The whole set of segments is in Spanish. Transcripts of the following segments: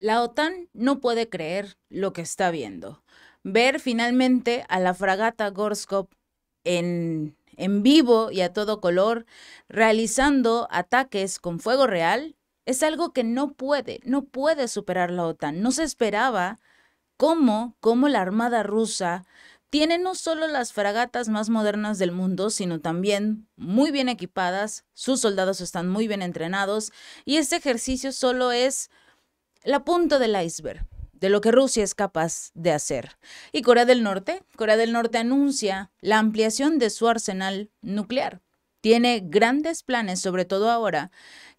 La OTAN no puede creer lo que está viendo. Ver finalmente a la fragata Gorskop en, en vivo y a todo color, realizando ataques con fuego real, es algo que no puede, no puede superar la OTAN. No se esperaba cómo, cómo la Armada rusa tiene no solo las fragatas más modernas del mundo, sino también muy bien equipadas, sus soldados están muy bien entrenados y este ejercicio solo es la punta del iceberg de lo que Rusia es capaz de hacer. Y Corea del Norte, Corea del Norte anuncia la ampliación de su arsenal nuclear. Tiene grandes planes, sobre todo ahora,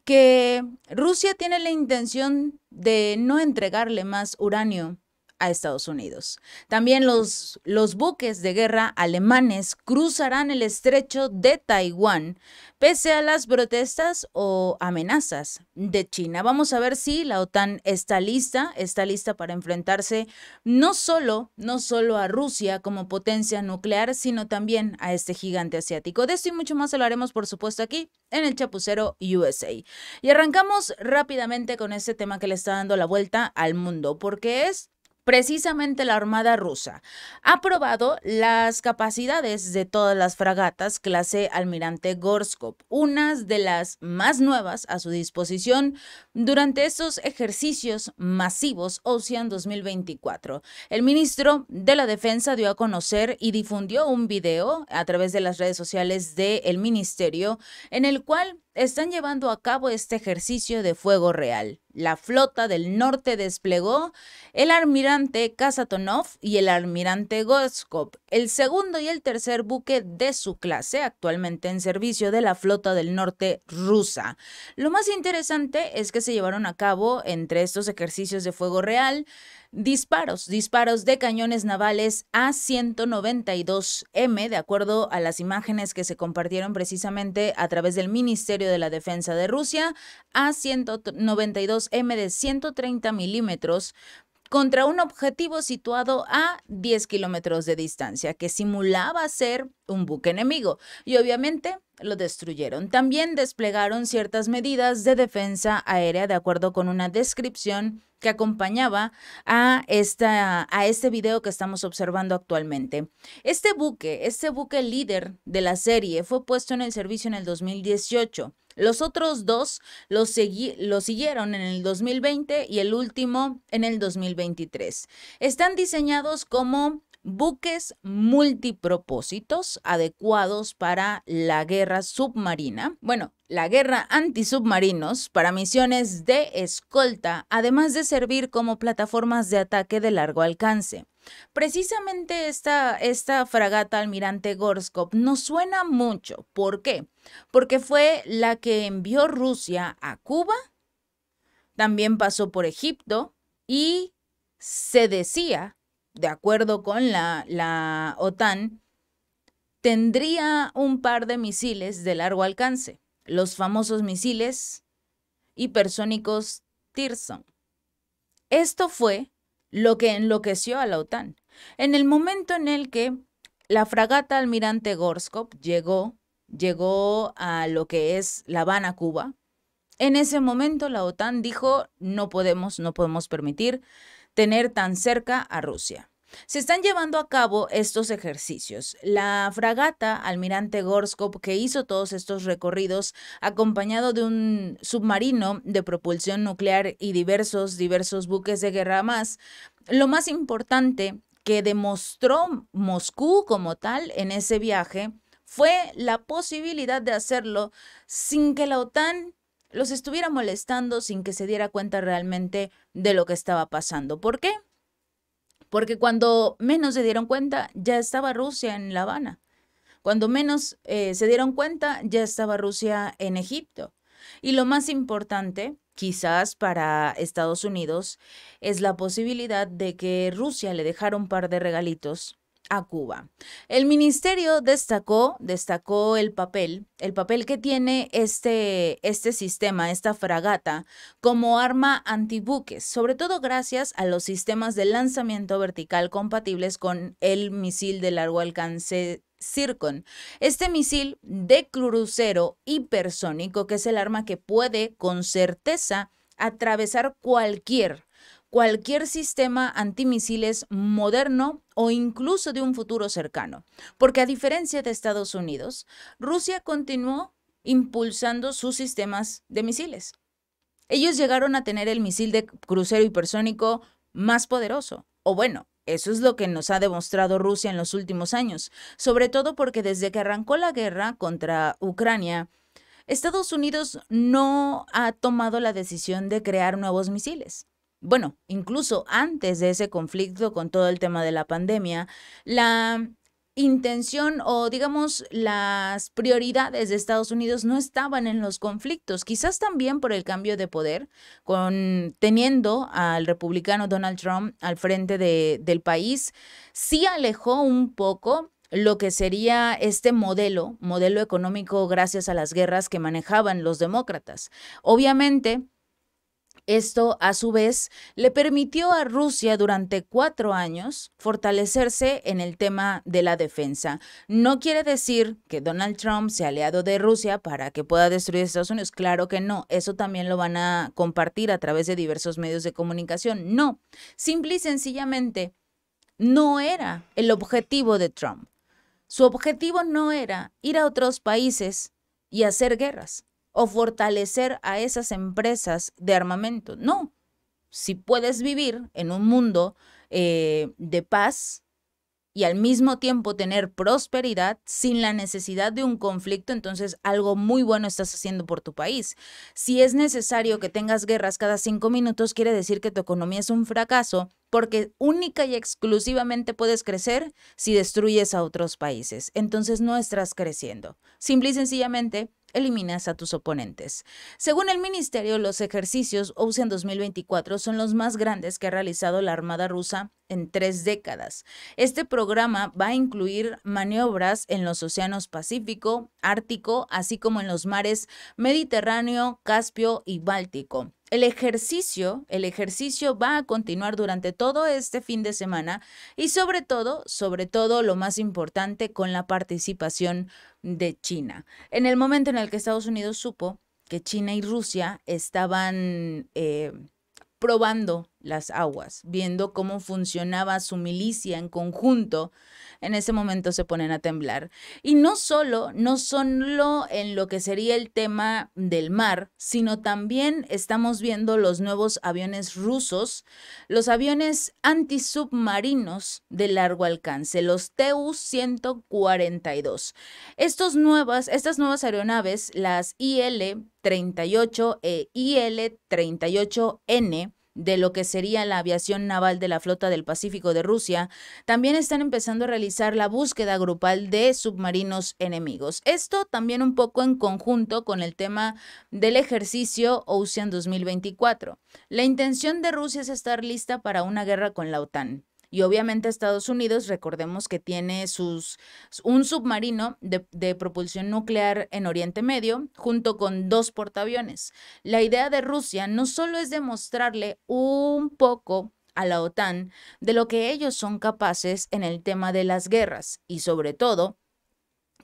que Rusia tiene la intención de no entregarle más uranio a Estados Unidos. También los, los buques de guerra alemanes cruzarán el estrecho de Taiwán pese a las protestas o amenazas de China. Vamos a ver si la OTAN está lista, está lista para enfrentarse no solo, no solo a Rusia como potencia nuclear, sino también a este gigante asiático. De esto y mucho más lo haremos, por supuesto, aquí en el Chapucero USA. Y arrancamos rápidamente con este tema que le está dando la vuelta al mundo, porque es precisamente la Armada rusa, ha probado las capacidades de todas las fragatas clase almirante Gorskov, unas de las más nuevas a su disposición durante estos ejercicios masivos Ocean 2024. El ministro de la Defensa dio a conocer y difundió un video a través de las redes sociales del ministerio en el cual están llevando a cabo este ejercicio de fuego real. La flota del norte desplegó el almirante Kazatonov y el almirante Goskop, el segundo y el tercer buque de su clase actualmente en servicio de la flota del norte rusa. Lo más interesante es que se llevaron a cabo entre estos ejercicios de fuego real Disparos, disparos de cañones navales A-192M, de acuerdo a las imágenes que se compartieron precisamente a través del Ministerio de la Defensa de Rusia, A-192M de 130 milímetros contra un objetivo situado a 10 kilómetros de distancia, que simulaba ser un buque enemigo, y obviamente lo destruyeron. También desplegaron ciertas medidas de defensa aérea de acuerdo con una descripción que acompañaba a, esta, a este video que estamos observando actualmente. Este buque, este buque líder de la serie, fue puesto en el servicio en el 2018 los otros dos los, siguieron en el 2020 y el último en el 2023. Están diseñados como buques multipropósitos adecuados para la guerra submarina. Bueno, la guerra antisubmarinos para misiones de escolta, además de servir como plataformas de ataque de largo alcance. Precisamente esta, esta fragata almirante Gorskop, nos suena mucho. ¿Por qué? Porque fue la que envió Rusia a Cuba, también pasó por Egipto y se decía de acuerdo con la, OTAN, tendría un par de misiles de largo alcance, los famosos misiles hipersónicos Tirson. Esto fue lo que enloqueció a la OTAN. En el momento en el que la fragata almirante Gorskop llegó, llegó a lo que es La Habana, Cuba, en ese momento la OTAN dijo, no podemos, no podemos permitir tener tan cerca a Rusia. Se están llevando a cabo estos ejercicios. La fragata Almirante Gorskop, que hizo todos estos recorridos, acompañado de un submarino de propulsión nuclear y diversos, diversos buques de guerra más, lo más importante que demostró Moscú como tal en ese viaje fue la posibilidad de hacerlo sin que la OTAN los estuviera molestando sin que se diera cuenta realmente de lo que estaba pasando. ¿Por qué? Porque cuando menos se dieron cuenta, ya estaba Rusia en La Habana. Cuando menos eh, se dieron cuenta, ya estaba Rusia en Egipto. Y lo más importante, quizás para Estados Unidos, es la posibilidad de que Rusia le dejara un par de regalitos a Cuba. El ministerio destacó, destacó el papel, el papel que tiene este, este sistema, esta fragata, como arma antibuques, sobre todo gracias a los sistemas de lanzamiento vertical compatibles con el misil de largo alcance Circon. Este misil de crucero hipersónico, que es el arma que puede con certeza atravesar cualquier cualquier sistema antimisiles moderno o incluso de un futuro cercano, porque a diferencia de Estados Unidos, Rusia continuó impulsando sus sistemas de misiles. Ellos llegaron a tener el misil de crucero hipersónico más poderoso, o bueno, eso es lo que nos ha demostrado Rusia en los últimos años, sobre todo porque desde que arrancó la guerra contra Ucrania, Estados Unidos no ha tomado la decisión de crear nuevos misiles bueno, incluso antes de ese conflicto con todo el tema de la pandemia, la intención o digamos las prioridades de Estados Unidos no estaban en los conflictos, quizás también por el cambio de poder, con teniendo al republicano Donald Trump al frente de, del país, sí alejó un poco lo que sería este modelo, modelo económico gracias a las guerras que manejaban los demócratas. Obviamente, esto, a su vez, le permitió a Rusia durante cuatro años fortalecerse en el tema de la defensa. No quiere decir que Donald Trump sea aliado de Rusia para que pueda destruir Estados Unidos. Claro que no. Eso también lo van a compartir a través de diversos medios de comunicación. No. Simple y sencillamente, no era el objetivo de Trump. Su objetivo no era ir a otros países y hacer guerras o fortalecer a esas empresas de armamento. No, si puedes vivir en un mundo eh, de paz y al mismo tiempo tener prosperidad sin la necesidad de un conflicto, entonces algo muy bueno estás haciendo por tu país. Si es necesario que tengas guerras cada cinco minutos, quiere decir que tu economía es un fracaso porque única y exclusivamente puedes crecer si destruyes a otros países. Entonces no estás creciendo. Simple y sencillamente eliminas a tus oponentes. Según el ministerio, los ejercicios OCEAN 2024 son los más grandes que ha realizado la Armada rusa en tres décadas. Este programa va a incluir maniobras en los océanos Pacífico, Ártico, así como en los mares Mediterráneo, Caspio y Báltico el ejercicio, el ejercicio va a continuar durante todo este fin de semana y sobre todo, sobre todo lo más importante con la participación de China. En el momento en el que Estados Unidos supo que China y Rusia estaban eh, probando las aguas, viendo cómo funcionaba su milicia en conjunto, en ese momento se ponen a temblar. Y no solo, no solo en lo que sería el tema del mar, sino también estamos viendo los nuevos aviones rusos, los aviones antisubmarinos de largo alcance, los TU-142. Estos nuevas, estas nuevas aeronaves, las IL-38 e IL-38N, de lo que sería la aviación naval de la flota del Pacífico de Rusia, también están empezando a realizar la búsqueda grupal de submarinos enemigos. Esto también un poco en conjunto con el tema del ejercicio Ocean 2024. La intención de Rusia es estar lista para una guerra con la OTAN. Y obviamente Estados Unidos, recordemos que tiene sus, un submarino de, propulsión nuclear en Oriente Medio junto con dos portaaviones. La idea de Rusia no solo es demostrarle un poco a la OTAN de lo que ellos son capaces en el tema de las guerras y sobre todo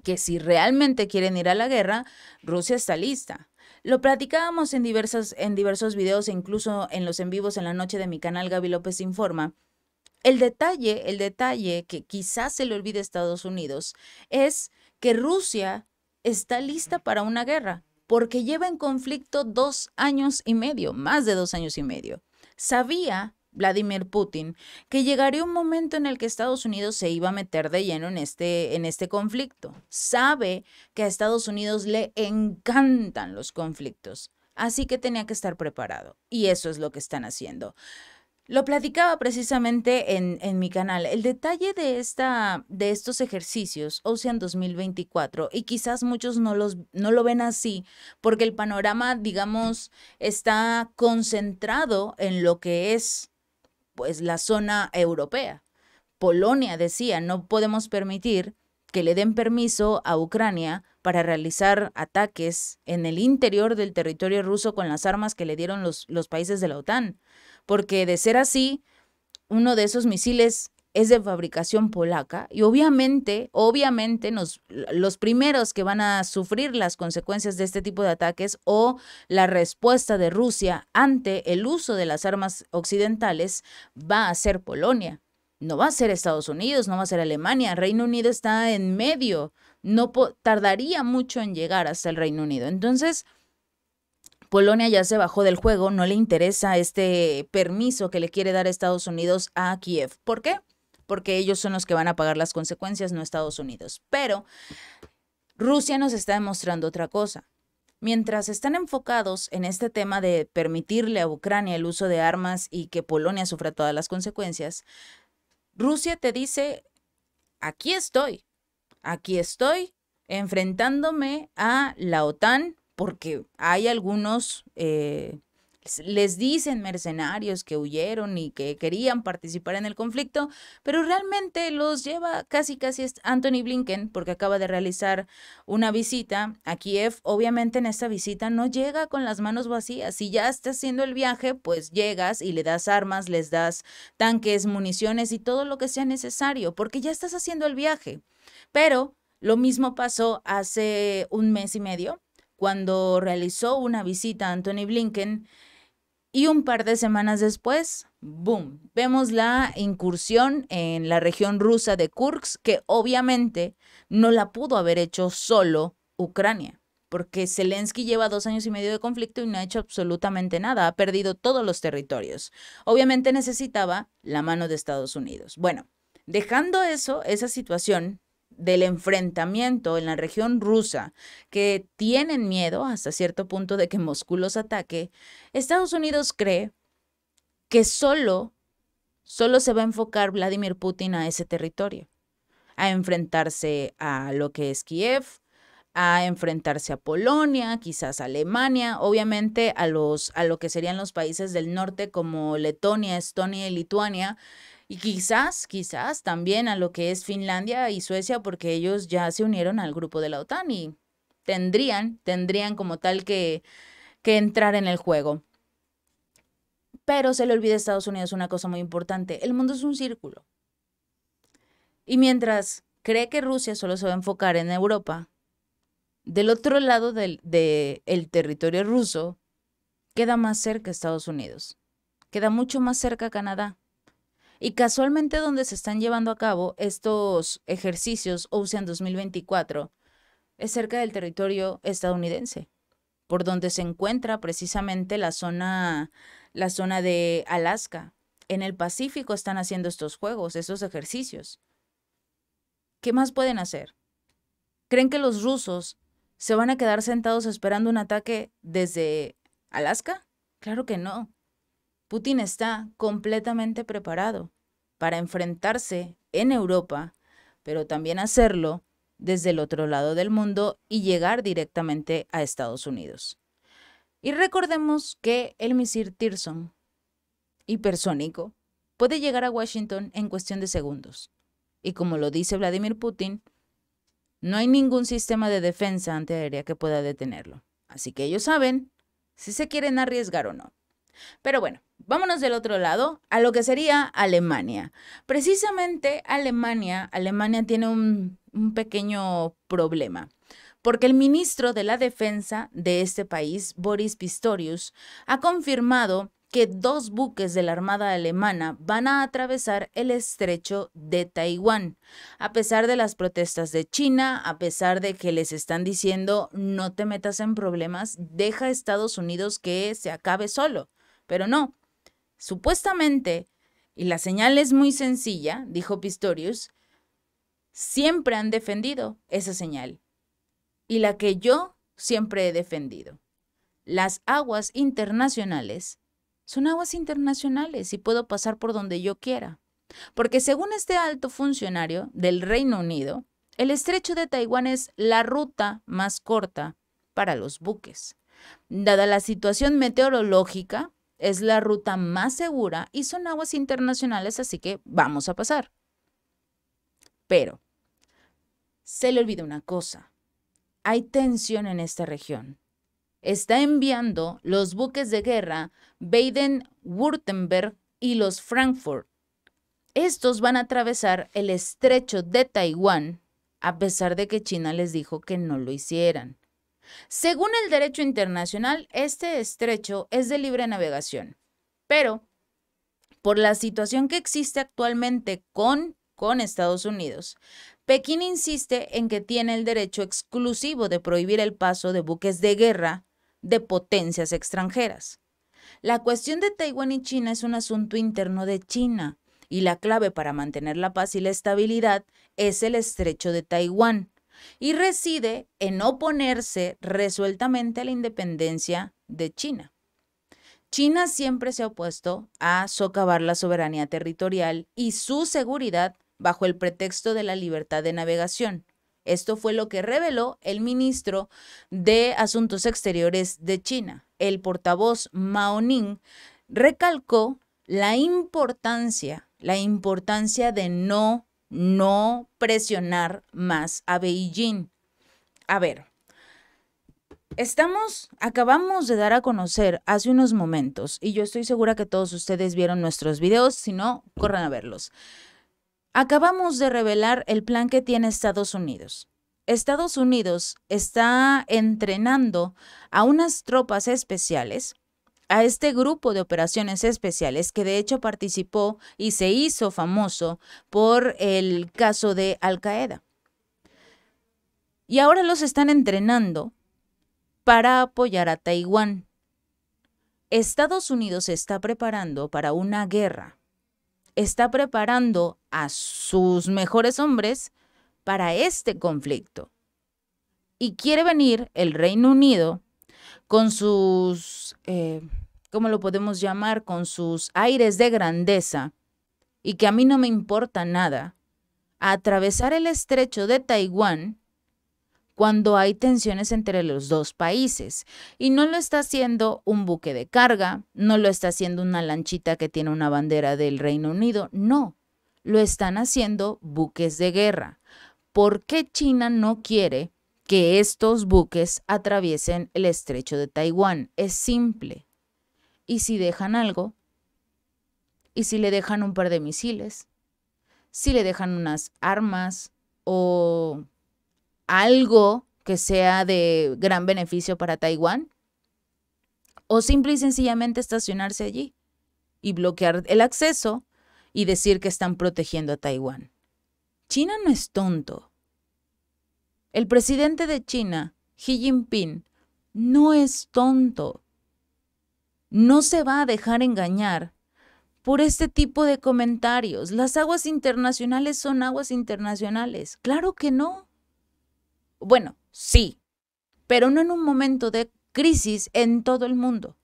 que si realmente quieren ir a la guerra, Rusia está lista. Lo platicábamos en, diversas, en diversos videos e incluso en los en vivos en la noche de mi canal Gaby López Informa, el detalle, el detalle que quizás se le olvide a Estados Unidos es que Rusia está lista para una guerra, porque lleva en conflicto dos años y medio, más de dos años y medio. Sabía Vladimir Putin, que llegaría un momento en el que Estados Unidos se iba a meter de lleno en este, en este conflicto. Sabe que a Estados Unidos le encantan los conflictos, así que tenía que estar preparado. Y eso es lo que están haciendo. Lo platicaba precisamente en, mi canal. El detalle de, esta, de estos ejercicios, Ocean 2024, y quizás muchos no, los, no lo ven así, porque el panorama, digamos, está concentrado en lo que es pues, la zona europea. Polonia decía, no podemos permitir que le den permiso a Ucrania para realizar ataques en el interior del territorio ruso con las armas que le dieron los, los países de la OTAN porque de ser así, uno de esos misiles es de fabricación polaca y obviamente, obviamente nos, los primeros que van a sufrir las consecuencias de este tipo de ataques o la respuesta de Rusia ante el uso de las armas occidentales va a ser Polonia. No va a ser Estados Unidos, no va a ser Alemania. Reino Unido está en medio. No tardaría mucho en llegar hasta el Reino Unido. Entonces, Polonia ya se bajó del juego, no le interesa este permiso que le quiere dar Estados Unidos a Kiev. ¿Por qué? Porque ellos son los que van a pagar las consecuencias, no Estados Unidos. Pero Rusia nos está demostrando otra cosa. Mientras están enfocados en este tema de permitirle a Ucrania el uso de armas y que Polonia sufra todas las consecuencias, Rusia te dice, aquí estoy, aquí estoy enfrentándome a la OTAN, porque hay algunos, eh, les dicen mercenarios que huyeron y que querían participar en el conflicto, pero realmente los lleva casi casi Anthony Blinken, porque acaba de realizar una visita a Kiev. Obviamente en esta visita no llega con las manos vacías. Si ya estás haciendo el viaje, pues llegas y le das armas, les das tanques, municiones y todo lo que sea necesario, porque ya estás haciendo el viaje. Pero lo mismo pasó hace un mes y medio cuando realizó una visita a Anthony Blinken y un par de semanas después, boom, vemos la incursión en la región rusa de Kursk, que obviamente no la pudo haber hecho solo Ucrania, porque Zelensky lleva dos años y medio de conflicto y no ha hecho absolutamente nada, ha perdido todos los territorios. Obviamente necesitaba la mano de Estados Unidos. Bueno, dejando eso, esa situación, del enfrentamiento en la región rusa, que tienen miedo hasta cierto punto de que Moscú los ataque, Estados Unidos cree que solo, solo se va a enfocar Vladimir Putin a ese territorio, a enfrentarse a lo que es Kiev, a enfrentarse a Polonia, quizás a Alemania, obviamente a los a lo que serían los países del norte como Letonia, Estonia y Lituania, y quizás, quizás también a lo que es Finlandia y Suecia, porque ellos ya se unieron al grupo de la OTAN y tendrían, tendrían como tal que, que entrar en el juego. Pero se le olvida a Estados Unidos una cosa muy importante. El mundo es un círculo. Y mientras cree que Rusia solo se va a enfocar en Europa, del otro lado del territorio ruso queda más cerca Estados Unidos, queda mucho más cerca Canadá, y casualmente donde se están llevando a cabo estos ejercicios Ocean 2024 es cerca del territorio estadounidense, por donde se encuentra precisamente la zona, la zona de Alaska. En el Pacífico están haciendo estos juegos, estos ejercicios. ¿Qué más pueden hacer? ¿Creen que los rusos se van a quedar sentados esperando un ataque desde Alaska? Claro que no. Putin está completamente preparado para enfrentarse en Europa, pero también hacerlo desde el otro lado del mundo y llegar directamente a Estados Unidos. Y recordemos que el misil Tirson, hipersónico, puede llegar a Washington en cuestión de segundos. Y como lo dice Vladimir Putin, no hay ningún sistema de defensa antiaérea que pueda detenerlo. Así que ellos saben si se quieren arriesgar o no. Pero bueno, vámonos del otro lado, a lo que sería Alemania. Precisamente Alemania, Alemania tiene un, un pequeño problema porque el ministro de la Defensa de este país, Boris Pistorius, ha confirmado que dos buques de la Armada alemana van a atravesar el estrecho de Taiwán, a pesar de las protestas de China, a pesar de que les están diciendo no te metas en problemas, deja a Estados Unidos que se acabe solo. Pero no, supuestamente, y la señal es muy sencilla, dijo Pistorius, siempre han defendido esa señal. Y la que yo siempre he defendido. Las aguas internacionales son aguas internacionales y puedo pasar por donde yo quiera. Porque según este alto funcionario del Reino Unido, el estrecho de Taiwán es la ruta más corta para los buques. Dada la situación meteorológica, es la ruta más segura y son aguas internacionales, así que vamos a pasar. Pero se le olvida una cosa. Hay tensión en esta región. Está enviando los buques de guerra Baden-Württemberg y los Frankfurt. Estos van a atravesar el estrecho de Taiwán, a pesar de que China les dijo que no lo hicieran. Según el derecho internacional, este estrecho es de libre navegación, pero por la situación que existe actualmente con, con Estados Unidos, Pekín insiste en que tiene el derecho exclusivo de prohibir el paso de buques de guerra de potencias extranjeras. La cuestión de Taiwán y China es un asunto interno de China, y la clave para mantener la paz y la estabilidad es el estrecho de Taiwán, y reside en oponerse resueltamente a la independencia de China. China siempre se ha opuesto a socavar la soberanía territorial y su seguridad bajo el pretexto de la libertad de navegación. Esto fue lo que reveló el ministro de Asuntos Exteriores de China. El portavoz Mao Ning recalcó la importancia, la importancia de no no presionar más a Beijing. A ver, Estamos, acabamos de dar a conocer hace unos momentos, y yo estoy segura que todos ustedes vieron nuestros videos, si no, corran a verlos. Acabamos de revelar el plan que tiene Estados Unidos. Estados Unidos está entrenando a unas tropas especiales a este grupo de operaciones especiales que de hecho participó y se hizo famoso por el caso de Al Qaeda. Y ahora los están entrenando para apoyar a Taiwán. Estados Unidos está preparando para una guerra. Está preparando a sus mejores hombres para este conflicto. Y quiere venir el Reino Unido con sus, eh, ¿cómo lo podemos llamar? Con sus aires de grandeza y que a mí no me importa nada, a atravesar el estrecho de Taiwán cuando hay tensiones entre los dos países. Y no lo está haciendo un buque de carga, no lo está haciendo una lanchita que tiene una bandera del Reino Unido, no, lo están haciendo buques de guerra. ¿Por qué China no quiere que estos buques atraviesen el estrecho de Taiwán. Es simple. ¿Y si dejan algo? ¿Y si le dejan un par de misiles? ¿Si le dejan unas armas o algo que sea de gran beneficio para Taiwán? ¿O simple y sencillamente estacionarse allí y bloquear el acceso y decir que están protegiendo a Taiwán? China no es tonto el presidente de China, Xi Jinping, no es tonto. No se va a dejar engañar por este tipo de comentarios. Las aguas internacionales son aguas internacionales. Claro que no. Bueno, sí, pero no en un momento de crisis en todo el mundo.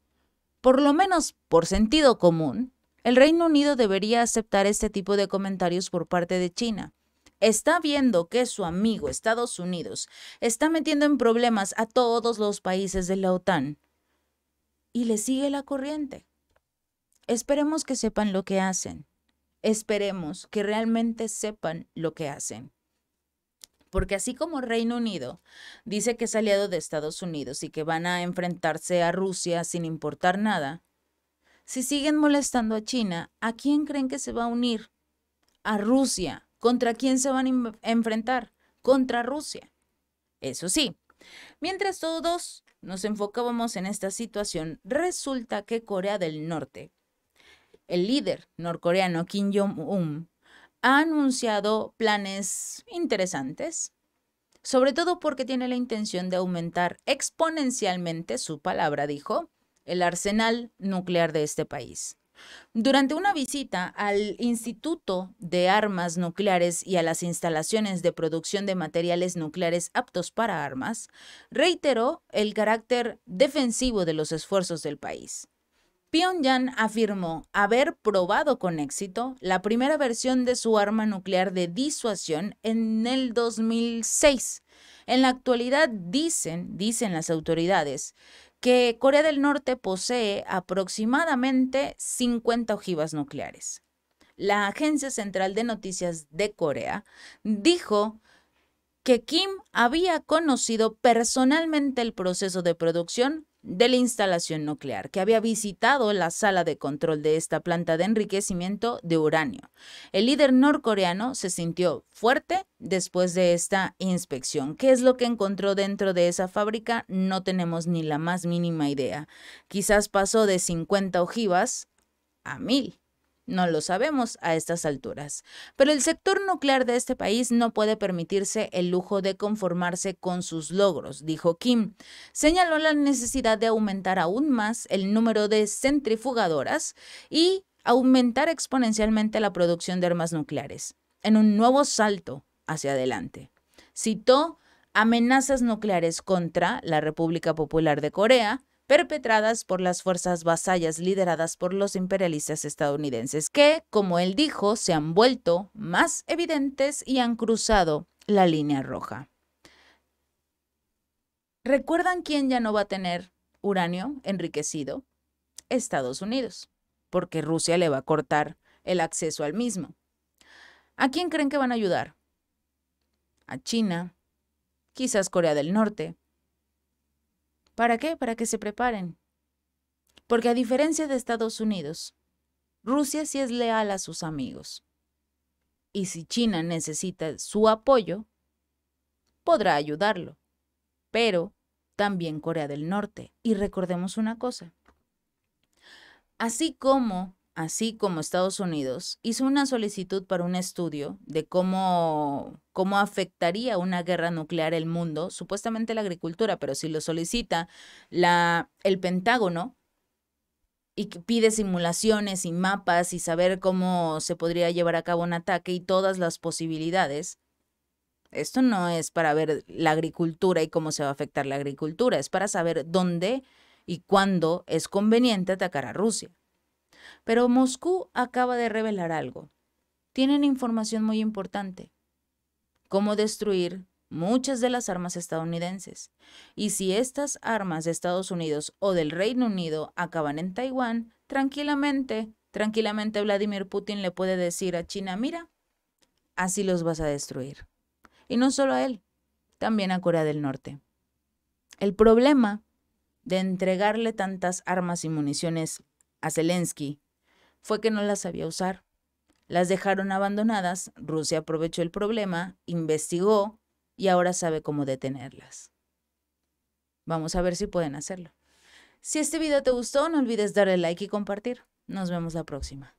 Por lo menos, por sentido común, el Reino Unido debería aceptar este tipo de comentarios por parte de China está viendo que su amigo Estados Unidos está metiendo en problemas a todos los países de la OTAN y le sigue la corriente. Esperemos que sepan lo que hacen. Esperemos que realmente sepan lo que hacen. Porque así como Reino Unido dice que es aliado de Estados Unidos y que van a enfrentarse a Rusia sin importar nada, si siguen molestando a China, ¿a quién creen que se va a unir? A Rusia. ¿Contra quién se van a enfrentar? Contra Rusia. Eso sí. Mientras todos nos enfocábamos en esta situación, resulta que Corea del Norte, el líder norcoreano Kim Jong-un, ha anunciado planes interesantes, sobre todo porque tiene la intención de aumentar exponencialmente, su palabra dijo, el arsenal nuclear de este país. Durante una visita al Instituto de Armas Nucleares y a las instalaciones de producción de materiales nucleares aptos para armas, reiteró el carácter defensivo de los esfuerzos del país. Pyongyang afirmó haber probado con éxito la primera versión de su arma nuclear de disuasión en el 2006. En la actualidad dicen, dicen las autoridades, que Corea del Norte posee aproximadamente 50 ojivas nucleares. La Agencia Central de Noticias de Corea dijo que Kim había conocido personalmente el proceso de producción de la instalación nuclear, que había visitado la sala de control de esta planta de enriquecimiento de uranio. El líder norcoreano se sintió fuerte después de esta inspección. ¿Qué es lo que encontró dentro de esa fábrica? No tenemos ni la más mínima idea. Quizás pasó de 50 ojivas a 1000. No lo sabemos a estas alturas, pero el sector nuclear de este país no puede permitirse el lujo de conformarse con sus logros, dijo Kim. Señaló la necesidad de aumentar aún más el número de centrifugadoras y aumentar exponencialmente la producción de armas nucleares, en un nuevo salto hacia adelante. Citó amenazas nucleares contra la República Popular de Corea, perpetradas por las fuerzas vasallas lideradas por los imperialistas estadounidenses, que, como él dijo, se han vuelto más evidentes y han cruzado la línea roja. ¿Recuerdan quién ya no va a tener uranio enriquecido? Estados Unidos, porque Rusia le va a cortar el acceso al mismo. ¿A quién creen que van a ayudar? A China, quizás Corea del Norte, ¿Para qué? Para que se preparen. Porque a diferencia de Estados Unidos, Rusia sí es leal a sus amigos. Y si China necesita su apoyo, podrá ayudarlo. Pero también Corea del Norte. Y recordemos una cosa. Así como así como Estados Unidos, hizo una solicitud para un estudio de cómo, cómo afectaría una guerra nuclear el mundo, supuestamente la agricultura, pero si lo solicita el Pentágono y pide simulaciones y mapas y saber cómo se podría llevar a cabo un ataque y todas las posibilidades. Esto no es para ver la agricultura y cómo se va a afectar la agricultura, es para saber dónde y cuándo es conveniente atacar a Rusia. Pero Moscú acaba de revelar algo. Tienen información muy importante. Cómo destruir muchas de las armas estadounidenses. Y si estas armas de Estados Unidos o del Reino Unido acaban en Taiwán, tranquilamente, tranquilamente Vladimir Putin le puede decir a China, mira, así los vas a destruir. Y no solo a él, también a Corea del Norte. El problema de entregarle tantas armas y municiones a Zelensky fue que no las sabía usar. Las dejaron abandonadas, Rusia aprovechó el problema, investigó y ahora sabe cómo detenerlas. Vamos a ver si pueden hacerlo. Si este video te gustó, no olvides darle like y compartir. Nos vemos la próxima.